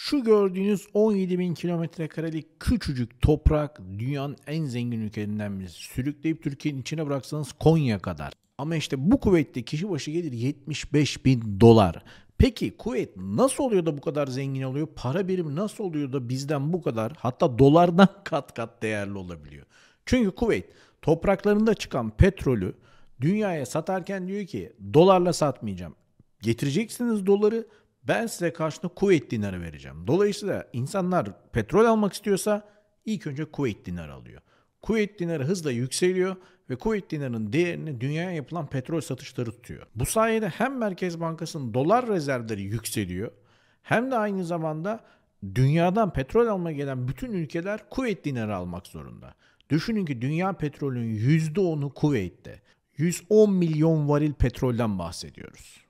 Şu gördüğünüz 17 bin kilometre karelik küçücük toprak dünyanın en zengin ülkelerinden birisi. Sürükleyip Türkiye'nin içine bıraksanız Konya kadar. Ama işte bu kuvvette kişi başı gelir 75 bin dolar. Peki kuvvet nasıl oluyor da bu kadar zengin oluyor? Para birimi nasıl oluyor da bizden bu kadar hatta dolardan kat kat değerli olabiliyor? Çünkü kuvvet topraklarında çıkan petrolü dünyaya satarken diyor ki dolarla satmayacağım. Getireceksiniz doları ben size karşılığında Kuveyt dinarı vereceğim. Dolayısıyla insanlar petrol almak istiyorsa ilk önce Kuveyt dinarı alıyor. Kuveyt dinarı hızla yükseliyor ve Kuveyt dinarının değerini dünyaya yapılan petrol satışları tutuyor. Bu sayede hem Merkez Bankası'nın dolar rezervleri yükseliyor hem de aynı zamanda dünyadan petrol almaya gelen bütün ülkeler Kuveyt dinarı almak zorunda. Düşünün ki dünya petrolün %10'u Kuveyt'te. 110 milyon varil petrolden bahsediyoruz.